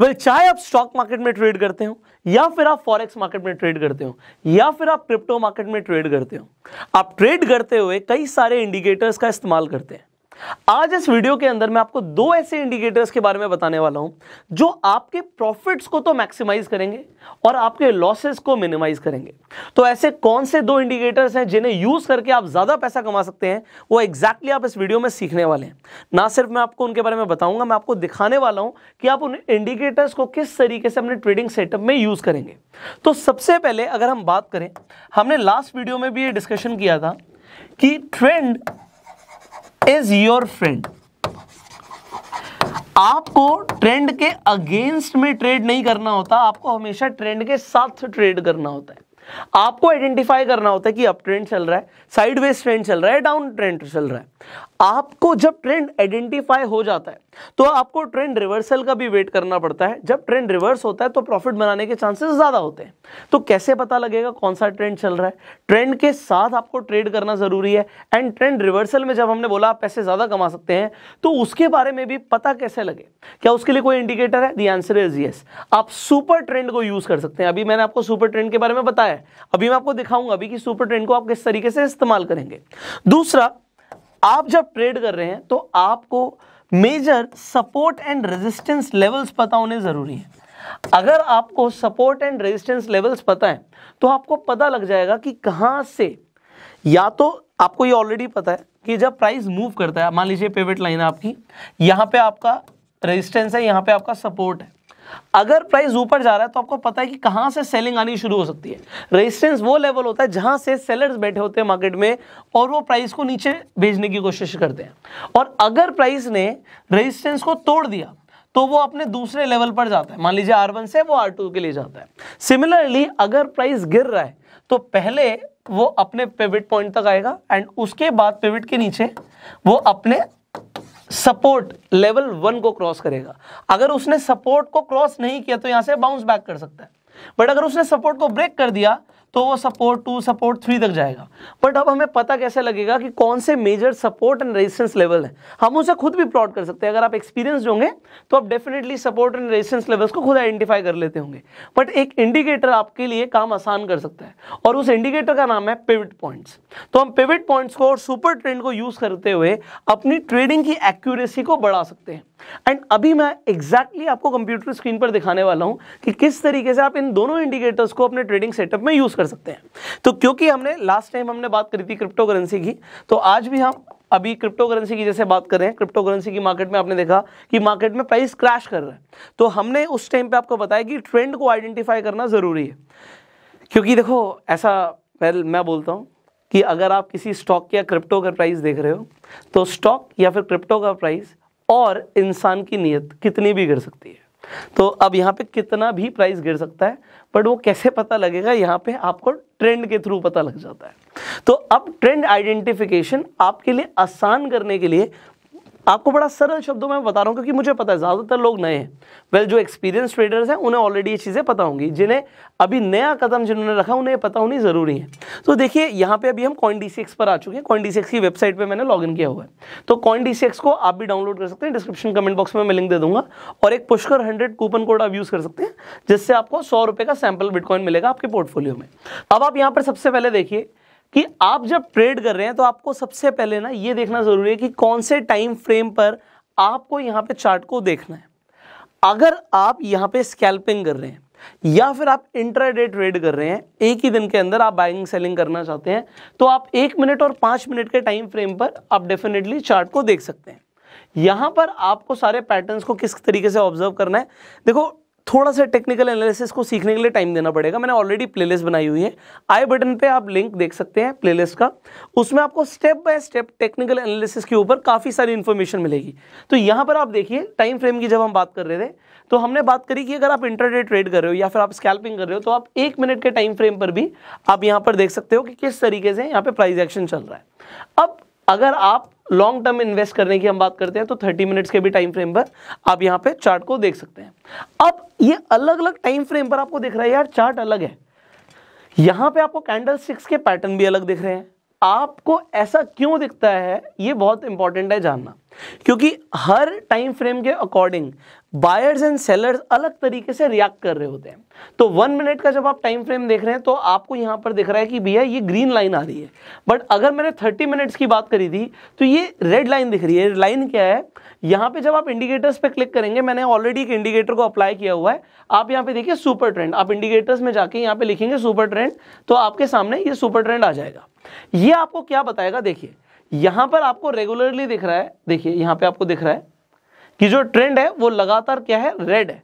Well चाहे आप stock market में ट्रेड करते हो या फिर आप फॉरेक्स मार्केट में ट्रेड करते हो या फिर आप क्रिप्टो मार्केट में ट्रेड करते हो आप ट्रेड करते हुए कई सारे इंडिकेटर्स का इस्तेमाल करते हैं आज इस वीडियो के अंदर मैं आपको दो ऐसे इंडिकेटर्स के बारे में बताने वाला हूं जो आपके प्रॉफिट्स को तो मैक्सिमाइज करेंगे और आपके लॉसेस को मिनिमाइज करेंगे तो ऐसे कौन से दो इंडिकेटर्स हैं जिन्हें यूज करके आप ज्यादा पैसा कमा सकते हैं वो एग्जैक्टली exactly आप इस वीडियो में सीखने वाले हैं ना सिर्फ मैं आपको उनके बारे में बताऊंगा मैं आपको दिखाने वाला हूं कि आप उन इंडिकेटर्स को किस तरीके से अपने ट्रेडिंग सेटअप में यूज करेंगे तो सबसे पहले अगर हम बात करें हमने लास्ट वीडियो में भी ये डिस्कशन किया था कि ट्रेंड इज योर फ्रेंड आपको ट्रेंड के अगेंस्ट में ट्रेड नहीं करना होता आपको हमेशा ट्रेंड के साथ ट्रेड करना होता है आपको आइडेंटिफाई करना होता है कि अप ट्रेंड चल रहा है साइडवेज ट्रेंड चल रहा है डाउन ट्रेंड चल रहा है आपको जब ट्रेंड आइडेंटिफाई हो जाता है तो आपको ट्रेंड रिवर्सल का भी वेट करना पड़ता है जब ट्रेंड रिवर्स होता है तो प्रॉफिट बनाने के चांसेस ज़्यादा होते हैं तो कैसे पता लगेगा कौन सा ट्रेंड चल रहा है ट्रेंड के साथ आपको ट्रेड करना ज़रूरी है एंड ट्रेंड रिवर्सल में जब हमने बोला आप पैसे ज़्यादा कमा सकते हैं तो उसके बारे में भी पता कैसे लगे क्या उसके लिए कोई इंडिकेटर है दी आंसर इज येस आप सुपर ट्रेंड को यूज़ कर सकते हैं अभी मैंने आपको सुपर ट्रेंड के बारे में बताया अभी मैं आपको दिखाऊंगा अभी कि सुपर ट्रेंड को आप किस तरीके से इस्तेमाल करेंगे दूसरा आप जब ट्रेड कर रहे हैं तो आपको major support and resistance levels पता होने ज़रूरी है अगर आपको सपोर्ट एंड रेजिस्टेंस लेवल्स पता है तो आपको पता लग जाएगा कि कहाँ से या तो आपको ये ऑलरेडी पता है कि जब प्राइस मूव करता है मान लीजिए पेवेट लाइन है आपकी यहाँ पे आपका रेजिस्टेंस है यहाँ पे आपका सपोर्ट है अगर प्राइस ऊपर जा रहा है तो आपको पता है कि कहां से सेलिंग आनी शुरू हो सकती है रेजिस्टेंस वो लेवल होता है जहां से सेलर्स बैठे होते हैं मार्केट में और वो प्राइस को नीचे भेजने की कोशिश करते हैं और अगर प्राइस ने रेजिस्टेंस को तोड़ दिया तो वो अपने दूसरे लेवल पर जाता है मान लीजिए आर से वो आर के लिए जाता है सिमिलरली अगर प्राइस गिर रहा है तो पहले वो अपने पेविट पॉइंट तक आएगा एंड उसके बाद पेविट के नीचे वो अपने सपोर्ट लेवल वन को क्रॉस करेगा अगर उसने सपोर्ट को क्रॉस नहीं किया तो यहां से बाउंस बैक कर सकता है बट अगर उसने सपोर्ट को ब्रेक कर दिया तो वो सपोर्ट टू सपोर्ट थ्री तक जाएगा बट अब हमें पता कैसे लगेगा कि कौन से major support and resistance level हैं हम उसे खुद भी प्लॉट कर सकते हैं अगर आप एक्सपीरियंस होंगे तो आप definitely support and resistance levels को खुद आइडेंटिफाई कर लेते होंगे बट एक इंडिकेटर आपके लिए काम आसान कर सकता है और उस इंडिकेटर का नाम है पिविट पॉइंट्स तो हम पिविट पॉइंट्स को और सुपर ट्रेंड को यूज़ करते हुए अपनी ट्रेडिंग की एक्यूरेसी को बढ़ा सकते हैं एंड अभी मैं एग्जैक्टली exactly आपको कंप्यूटर स्क्रीन पर दिखाने वाला हूं कि किस तरीके से आप इन दोनों इंडिकेटर्स को अपने ट्रेडिंग सेटअप में यूज कर सकते हैं तो क्योंकि हमने लास्ट टाइम हमने बात करी थी क्रिप्टो करेंसी की तो आज भी हम अभी क्रिप्टो करेंसी की जैसे बात कर रहे हैं क्रिप्टो करेंसी की मार्केट में आपने देखा कि मार्केट में प्राइस क्रैश कर रहा है तो हमने उस टाइम पे आपको बताया कि ट्रेंड को आइडेंटिफाई करना ज़रूरी है क्योंकि देखो ऐसा वेल मैं बोलता हूँ कि अगर आप किसी स्टॉक या क्रिप्टो का प्राइस देख रहे हो तो स्टॉक या फिर क्रिप्टो का प्राइस और इंसान की नीयत कितनी भी गिर सकती है तो अब यहाँ पे कितना भी प्राइस गिर सकता है बट वो कैसे पता लगेगा यहाँ पे आपको ट्रेंड के थ्रू पता लग जाता है तो अब ट्रेंड आइडेंटिफिकेशन आपके लिए आसान करने के लिए आपको बड़ा सरल शब्दों में बता रहा हूँ क्योंकि मुझे पता है ज़्यादातर लोग नए हैं वेल जो एक्सपीरियंस ट्रेडर्स हैं उन्हें ऑलरेडी ये चीज़ें पता होंगी जिन्हें अभी नया कदम जिन्होंने रखा उन्हें पता होनी ज़रूरी है तो देखिए यहाँ पे अभी हम कॉइन डी पर आ चुके हैं कॉइन डी की वेबसाइट पर मैंने लॉग किया हुआ है तो कॉइन डी को आप भी डाउनलोड कर सकते हैं डिस्क्रिप्शन कमेंट बॉक्स में मैं लिंक दे दूंगा और एक पुष्कर हंड्रेड कूपन कोड आप यूज़ कर सकते हैं जिससे आपको सौ का सैम्पल बिटकॉइन मिलेगा आपके पोर्टफोलियो में अब आप यहाँ पर सबसे पहले देखिए कि आप जब ट्रेड कर रहे हैं तो आपको सबसे पहले ना ये देखना ज़रूरी है कि कौन से टाइम फ्रेम पर आपको यहां पे चार्ट को देखना है अगर आप यहां पे स्कैल्पिंग कर रहे हैं या फिर आप इंट्राडे ट्रेड कर रहे हैं एक ही दिन के अंदर आप बाइंग सेलिंग करना चाहते हैं तो आप एक मिनट और पांच मिनट के टाइम फ्रेम पर आप डेफिनेटली चार्ट को देख सकते हैं यहां पर आपको सारे पैटर्न्स को किस तरीके से ऑब्जर्व करना है देखो थोड़ा सा टेक्निकल एनालिसिस को सीखने के लिए टाइम देना पड़ेगा मैंने ऑलरेडी प्लेलिस्ट बनाई हुई है आई बटन पे आप लिंक देख सकते हैं प्लेलिस्ट का उसमें आपको step by step technical analysis के ऊपर काफ़ी सारी इन्फॉर्मेशन मिलेगी तो यहाँ पर आप देखिए टाइम फ्रेम की जब हम बात कर रहे थे तो हमने बात करी कि अगर आप इंटरनेट ट्रेड कर रहे हो या फिर आप स्कैल्पिंग कर रहे हो तो आप एक मिनट के टाइम फ्रेम पर भी आप यहाँ पर देख सकते हो कि किस तरीके से यहाँ पर प्राइजेक्शन एक्शन चल रहा है अब अगर आप लॉन्ग टर्म इन्वेस्ट करने की हम बात करते हैं तो 30 मिनट्स के भी टाइम फ्रेम पर आप यहाँ पे चार्ट को देख सकते हैं अब ये अलग अलग टाइम फ्रेम पर आपको दिख रहा है यार चार्ट अलग है यहाँ पे आपको कैंडल सिक्स के पैटर्न भी अलग दिख रहे हैं आपको ऐसा क्यों दिखता है ये बहुत इंपॉर्टेंट है जानना क्योंकि हर टाइम फ्रेम के अकॉर्डिंग बायर्स एंड सेलर्स अलग तरीके से रिएक्ट कर रहे होते हैं तो वन मिनट का जब आप टाइम फ्रेम देख रहे हैं तो आपको यहां पर दिख रहा है कि भैया ये ग्रीन लाइन आ रही है बट अगर मैंने थर्टी मिनट्स की बात करी थी तो ये रेड लाइन दिख रही है लाइन क्या है यहां पे जब आप इंडिकेटर्स पे क्लिक करेंगे मैंने ऑलरेडी एक इंडिकेटर को अप्लाई किया हुआ है आप यहां पे देखिए सुपर ट्रेंड आप इंडिकेटर्स में जाके यहां पे लिखेंगे सुपर ट्रेंड तो आपके सामने ये सुपर ट्रेंड आ जाएगा ये आपको क्या बताएगा देखिए यहां पर आपको रेगुलरली दिख रहा है देखिए यहां पे आपको दिख रहा है कि जो ट्रेंड है वो लगातार क्या है रेड है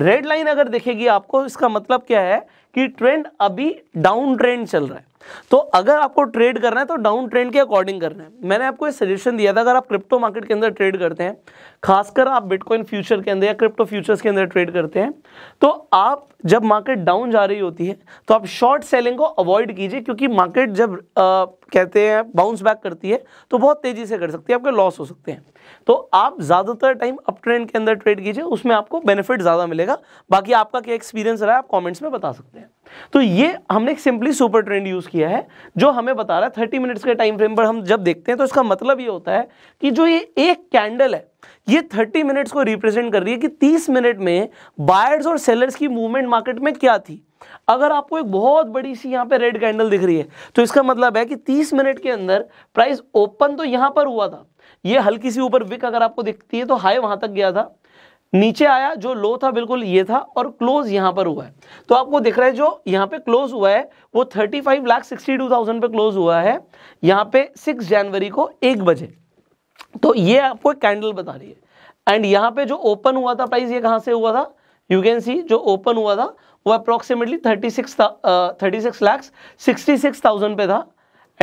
रेड लाइन अगर दिखेगी आपको इसका मतलब क्या है कि ट्रेंड अभी डाउन ट्रेंड चल रहा है तो अगर आपको ट्रेड करना है तो डाउन ट्रेंड के अकॉर्डिंग करना है मैंने आपको ये सजेशन दिया था अगर आप क्रिप्टो मार्केट के अंदर ट्रेड करते हैं खासकर आप बिटकॉइन फ्यूचर के अंदर या क्रिप्टो फ्यूचर्स के अंदर ट्रेड करते हैं तो आप जब मार्केट डाउन जा रही होती है तो आप शॉर्ट सेलिंग को अवॉइड कीजिए क्योंकि मार्केट जब आ, कहते हैं बाउंस बैक करती है तो बहुत तेज़ी से कर सकती है आपके लॉस हो सकते हैं तो आप ज़्यादातर टाइम अप ट्रेंड के अंदर ट्रेड कीजिए उसमें आपको बेनिफिट ज़्यादा मिलेगा बाकी आपका क्या एक्सपीरियंस रहा है आप कॉमेंट्स में बता सकते हैं तो ये हमने सिंपली सुपर ट्रेंड यूज़ किया है जो हमें बता रहा है थर्टी मिनट्स के टाइम फ्रेम पर हम जब देखते हैं तो इसका मतलब ये होता है कि जो ये एक कैंडल है ये थर्टी मिनट्स को रिप्रेजेंट कर रही है कि तीस मिनट में बायर्स और सेलर्स की मूवमेंट मार्केट में क्या थी अगर आपको एक बहुत बड़ी सी यहां पे रेड कैंडल दिख रही है तो इसका मतलब है कि 30 मिनट के अंदर प्राइस ओपन तो यहां पर हुआ था ये हल्की सी ऊपर विक अगर आपको दिखती है तो हाई वहां तक गया था नीचे आया जो लो था बिल्कुल ये था और क्लोज यहां पर हुआ है तो आपको दिख रहा है जो यहां पे क्लोज हुआ है वो thirty five lakh sixty two thousand पे क्लोज हुआ है यहां पे सिक्स जनवरी को एक बजे तो ये आपको एक कैंडल बता रही है एंड यहां पे जो ओपन हुआ था प्राइस ये कहां से हुआ था यू कैन सी जो ओपन हुआ था वो approximately thirty six thirty six lakhs sixty six thousand पे था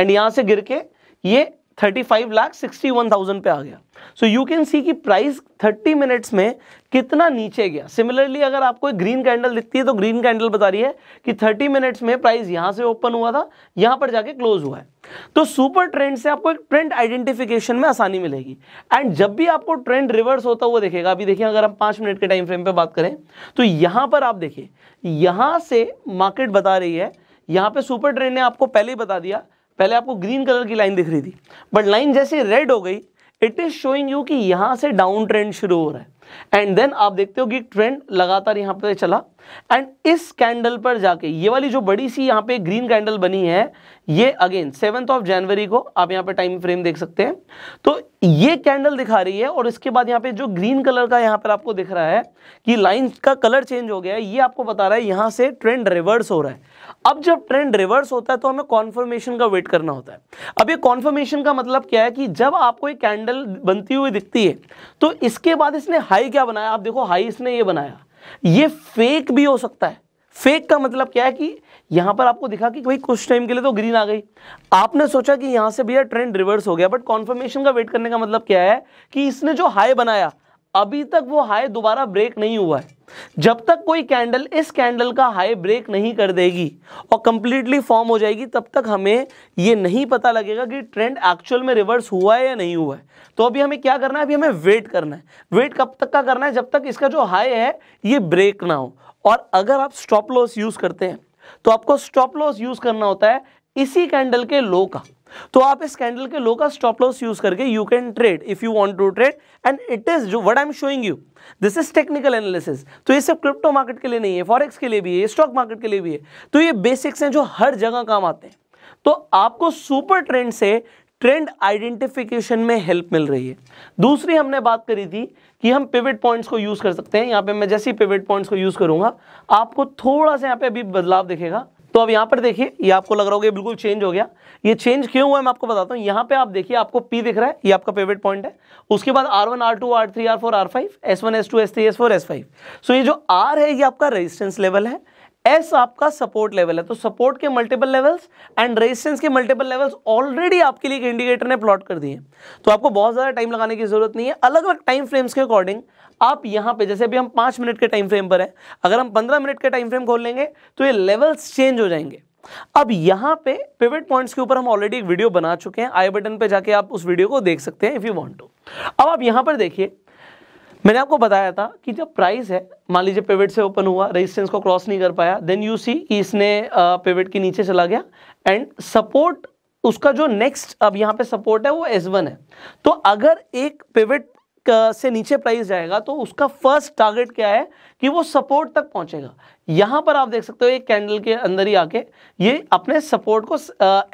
एंड यहां से गिर के ये thirty five lakh sixty one thousand पे आ गया सो यू कैन सी कि प्राइस थर्टी मिनट्स में कितना नीचे गया सिमिलरली अगर आपको एक ग्रीन कैंडल दिखती है तो ग्रीन कैंडल बता रही है कि थर्टी मिनट्स में प्राइस यहाँ से ओपन हुआ था यहाँ पर जाके क्लोज हुआ है तो सुपर ट्रेंड से आपको एक ट्रेंड आइडेंटिफिकेशन में आसानी मिलेगी एंड जब भी आपको ट्रेंड रिवर्स होता हुआ देखेगा अभी देखिए अगर हम पाँच मिनट के टाइम फ्रेम पर बात करें तो यहाँ पर आप देखिए यहाँ से मार्केट बता रही है यहाँ पे सुपर ट्रेंड ने आपको पहले ही बता दिया पहले आपको ग्रीन कलर की लाइन दिख रही थी बट लाइन जैसे रेड हो गई इट इज शोइंग यू कि यहां से डाउन ट्रेंड शुरू हो रहा है एंड देन आप देखते हो कि ट्रेंड लगातार यहां पर चला एंड इस कैंडल पर जाके ये वाली जो बड़ी सी यहां पे ग्रीन कैंडल बनी है ये अगेन सेवन्थ ऑफ जनवरी को आप यहां पे टाइम फ्रेम देख सकते हैं तो ये कैंडल दिखा रही है और इसके बाद यहां पे जो ग्रीन कलर का यहां पर आपको दिख रहा है कि लाइन का कलर चेंज हो गया है ये आपको बता रहा है यहां से ट्रेंड रिवर्स हो रहा है अब जब ट्रेंड रिवर्स होता है तो हमें कॉन्फर्मेशन का वेट करना होता है अब ये कॉन्फर्मेशन का मतलब क्या है कि जब आपको एक कैंडल बनती हुई दिखती है तो इसके बाद इसने हाई क्या बनाया आप देखो हाई इसने ये बनाया ये फेक भी हो सकता है फेक का मतलब क्या है कि यहां पर आपको दिखा कि भाई कुछ टाइम के लिए तो ग्रीन आ गई आपने सोचा कि यहां से भैया ट्रेंड रिवर्स हो गया बट कॉन्फर्मेशन का वेट करने का मतलब क्या है कि इसने जो हाई बनाया अभी तक वो हाई दोबारा ब्रेक नहीं हुआ है जब तक कोई कैंडल इस कैंडल का हाई ब्रेक नहीं कर देगी और कंप्लीटली फॉर्म हो जाएगी तब तक हमें ये नहीं पता लगेगा कि ट्रेंड एक्चुअल में रिवर्स हुआ है या नहीं हुआ है तो अभी हमें क्या करना है अभी हमें वेट करना है वेट कब तक का करना है जब तक इसका जो हाई है ये ब्रेक ना हो और अगर आप स्टॉप लॉस यूज़ करते हैं तो आपको स्टॉप लॉस यूज़ करना होता है इसी कैंडल के लो का तो आप इस कैंडल के लो का स्टॉप लॉस यूज करके you can trade if you want to trade and it is जो what I am showing you this is technical analysis तो ये सब क्रिप्टो मार्केट के लिए नहीं है फॉरेक्स के लिए भी है स्टॉक मार्केट के लिए भी है तो ये बेसिक्स हैं जो हर जगह काम आते हैं तो आपको सुपर ट्रेंड से ट्रेंड आइडेंटिफिकेशन में हेल्प मिल रही है दूसरी हमने बात करी थी कि हम पिविट पॉइंट्स को यूज़ कर सकते हैं यहाँ पे मैं जैसे ही पिविट पॉइंट्स को यूज़ करूंगा आपको थोड़ा सा यहाँ पे अभी बदलाव दिखेगा तो अब यहां पर देखिए ये आपको लग रहा होगा बिल्कुल चेंज हो गया ये चेंज क्यों हुआ है मैं आपको बताता हूं यहाँ पे आप देखिए आपको पी दिख रहा है ये आपका पेवेट पॉइंट है उसके बाद R one R two R three R four R five S one S two S three S four S five so ये जो आर है ये आपका रेजिस्टेंस लेवल है एस आपका सपोर्ट लेवल है तो सपोर्ट के मल्टीपल लेवल्स एंड रेजिस्टेंस के मल्टीपल लेवल्स ऑलरेडी आपके लिए एक इंडिकेटर ने प्लॉट कर दिए तो आपको बहुत ज़्यादा टाइम लगाने की ज़रूरत नहीं है अलग अलग टाइम फ्रेम्स के अकॉर्डिंग आप यहाँ पे जैसे अभी हम पाँच मिनट के टाइम फ्रेम पर हैं अगर हम पंद्रह मिनट के टाइम फ्रेम खोल लेंगे तो ये लेवल्स चेंज हो जाएंगे अब यहाँ पे पिवट पॉइंट्स के ऊपर हम ऑलरेडी एक वीडियो बना चुके हैं आई बटन पे जाके आप उस वीडियो को देख सकते हैं इफ़ यू वॉन्ट टू अब आप यहाँ पर देखिए मैंने आपको बताया था कि जब प्राइस है मान लीजिए पेवेट से ओपन हुआ रेजिस्टेंस को क्रॉस नहीं कर पाया देन यू सी कि इसने पेवेट के नीचे चला गया एंड सपोर्ट उसका जो नेक्स्ट अब यहाँ पे सपोर्ट है वो एस वन है तो अगर एक पेवेट से नीचे प्राइस जाएगा तो उसका फर्स्ट टारगेट क्या है कि वो सपोर्ट तक पहुंचेगा यहां पर आप देख सकते हो एक कैंडल के अंदर ही आके ये अपने सपोर्ट को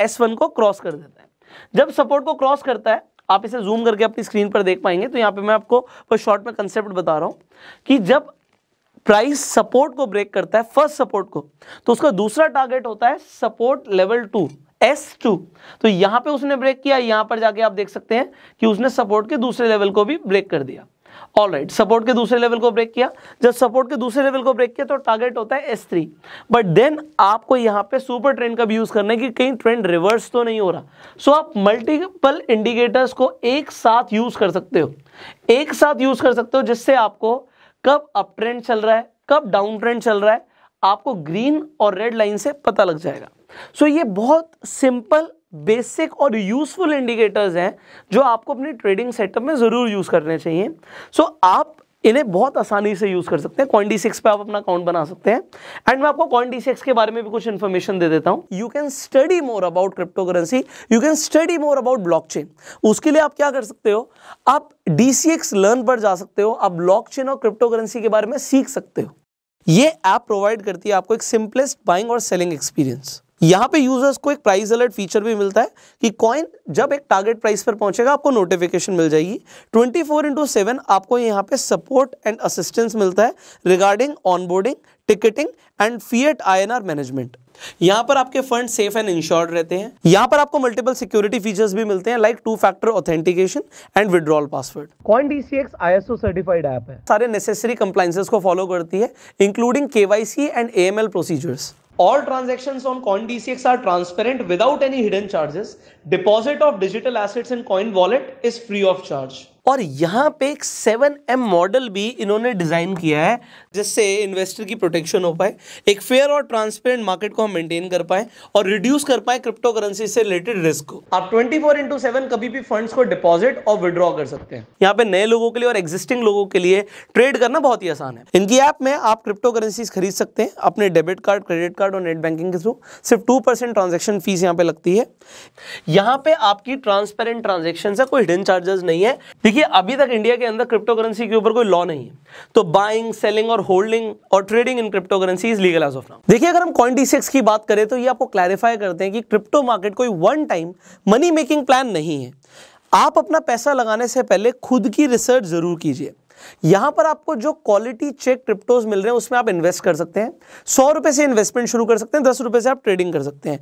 एस वन को क्रॉस कर देता है जब सपोर्ट को क्रॉस करता है आप इसे जूम करके अपनी स्क्रीन पर देख पाएंगे तो यहाँ पे मैं आपको शॉर्ट में कंसेप्ट बता रहा हूँ कि जब प्राइस सपोर्ट को ब्रेक करता है फर्स्ट सपोर्ट को तो उसका दूसरा टारगेट होता है support level two S two तो यहाँ पे उसने ब्रेक किया यहाँ पर जाके आप देख सकते हैं कि उसने सपोर्ट के दूसरे लेवल को भी ब्रेक कर दिया ऑल राइट सपोर्ट के दूसरे लेवल को ब्रेक किया जब सपोर्ट के दूसरे लेवल को ब्रेक किया तो टारगेट होता है एस थ्री बट देन आपको यहाँ पे सुपर ट्रेंड का भी यूज़ करना है कि कहीं ट्रेंड रिवर्स तो नहीं हो रहा सो so, आप मल्टीपल इंडिकेटर्स को एक साथ यूज़ कर सकते हो एक साथ यूज़ कर सकते हो जिससे आपको कब अप ट्रेंड चल रहा है कब डाउन ट्रेंड चल रहा है आपको ग्रीन और रेड लाइन से पता लग जाएगा सो so, ये बहुत सिंपल बेसिक और यूजफुल इंडिकेटर्स हैं जो आपको अपने ट्रेडिंग सेटअप में ज़रूर यूज़ करने चाहिए सो so, आप इन्हें बहुत आसानी से यूज़ कर सकते हैं कॉइन डी सिक्स पर आप अपना अकाउंट बना सकते हैं एंड मैं आपको कॉइन डी सिक्स के बारे में भी कुछ इन्फॉर्मेशन दे देता हूँ you can study more about cryptocurrency you can study more about blockchain उसके लिए आप क्या कर सकते हो आप डी सी एक्स लर्न पर जा सकते हो आप ब्लॉक चेन और क्रिप्टो करेंसी के बारे में सीख सकते हो ये ऐप प्रोवाइड करती है आपको एक सिंपलेस्ट बाइंग और सेलिंग एक्सपीरियंस यहां पे यूजर्स को एक प्राइस अलर्ट फीचर भी मिलता है कि कॉइन जब एक टारगेट प्राइस पर पहुंचेगा आपको नोटिफिकेशन मिल जाएगी 24 फोर इंटू सेवन आपको यहाँ पे सपोर्ट एंड असिस्टेंस मिलता है regarding onboarding ticketing and fiat INR management यहां पर आपके फंड सेफ एंड इंश्योर्ड रहते हैं यहां पर आपको मल्टीपल सिक्योरिटी फीचर्स भी मिलते हैं like two factor authentication and withdrawal password coin DCX ISO certified app है सारे नेसेसरी कंप्लाइंसेस को फॉलो करती है including KYC and AML procedures All transactions on DCX are transparent without any hidden charges. Deposit of digital assets in Coin Wallet is free of charge. और यहाँ पे एक seven M model भी इन्होंने design किया है जिससे इन्वेस्टर की प्रोटेक्शन हो पाए एक फेयर और ट्रांसपेरेंट मार्केट को हम मेंटेन कर पाए और रिड्यूस कर पाए क्रिप्टो करेंसी से रिलेटेड रिस्क को आप ट्वेंटी फोर इंटू सेवन कभी भी फंड्स को डिपॉजिट और विड्रॉ कर सकते हैं यहाँ पे नए लोगों के लिए और एग्जिस्टिंग लोगों के लिए ट्रेड करना बहुत ही आसान है इनकी ऐप में आप क्रिप्टो करेंसी खरीद सकते हैं अपने डेबिट कार्ड क्रेडिट कार्ड और नेट बैंकिंग के थ्रू सिर्फ टू परसेंट ट्रांजेक्शन फीस यहाँ पे लगती है यहाँ पे आपकी ट्रांसपेरेंट ट्रांजेक्शन है कोई हिडन चार्जेस नहीं है देखिए अभी तक इंडिया के अंदर क्रिप्टो करेंसी के ऊपर कोई लॉ नहीं है तो बाइंग सेलिंग और होल्डिंग और trading in cryptocurrency is legal as of now देखिए अगर हम कॉइन डी की बात करें तो ये आपको क्लैरिफाई करते हैं कि क्रिप्टो मार्केट कोई one time money making plan नहीं है आप अपना पैसा लगाने से पहले खुद की रिसर्च जरूर कीजिए यहां पर आपको जो क्वालिटी चेक क्रिप्टोज मिल रहे हैं उसमें आप इन्वेस्ट कर सकते हैं सौ रुपए से इन्वेस्टमेंट शुरू कर सकते हैं दस रुपए से आप ट्रेडिंग कर सकते हैं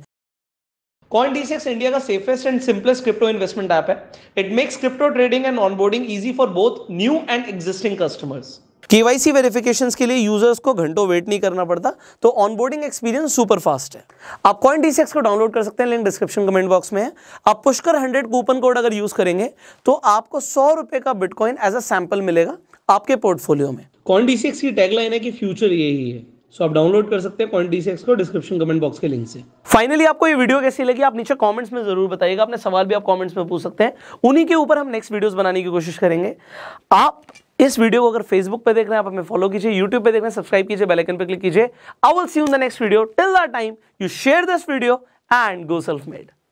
कॉइन डी इंडिया का safest and simplest crypto investment app है it makes crypto trading and onboarding easy for both new and existing customers KYC verification के लिए यूजर्स को घंटों वेट नहीं करना पड़ता तो ऑनबोर्डिंग एक्सपीरियंस सुपर फास्ट है आप कॉइन डी को डाउनलोड कर सकते हैं लिंक डिस्क्रिप्शन कमेंट बॉक्स में है आप पुष्कर हंड्रेड कूपन कोड अगर यूज करेंगे तो आपको सौ रुपए का बिटकॉइन एज अ सैंपल मिलेगा आपके पोर्टफोलियो में कॉइन डी की टैगलाइन है कि फ्यूचर यही है सो आप डाउनलोड कर सकते हैं पॉइंट डी को डिस्क्रिप्शन कमेंट बॉक्स के लिंक से फाइनली आपको ये वीडियो कैसी लगी आप नीचे कमेंट्स में जरूर बताइएगा अपने सवाल भी आप कमेंट्स में पूछ सकते हैं उन्हीं के ऊपर हम नेक्स्ट वीडियोस बनाने की कोशिश करेंगे आप इस वीडियो को अगर फेसबुक पर देख रहे हैं आप हमें फॉलो कीजिए यूट्यूब पर देख रहे हैं सब्सक्राइब कीजिए बेल पर क्लिक कीजिए I will see you the next video till the time you share this video and go self made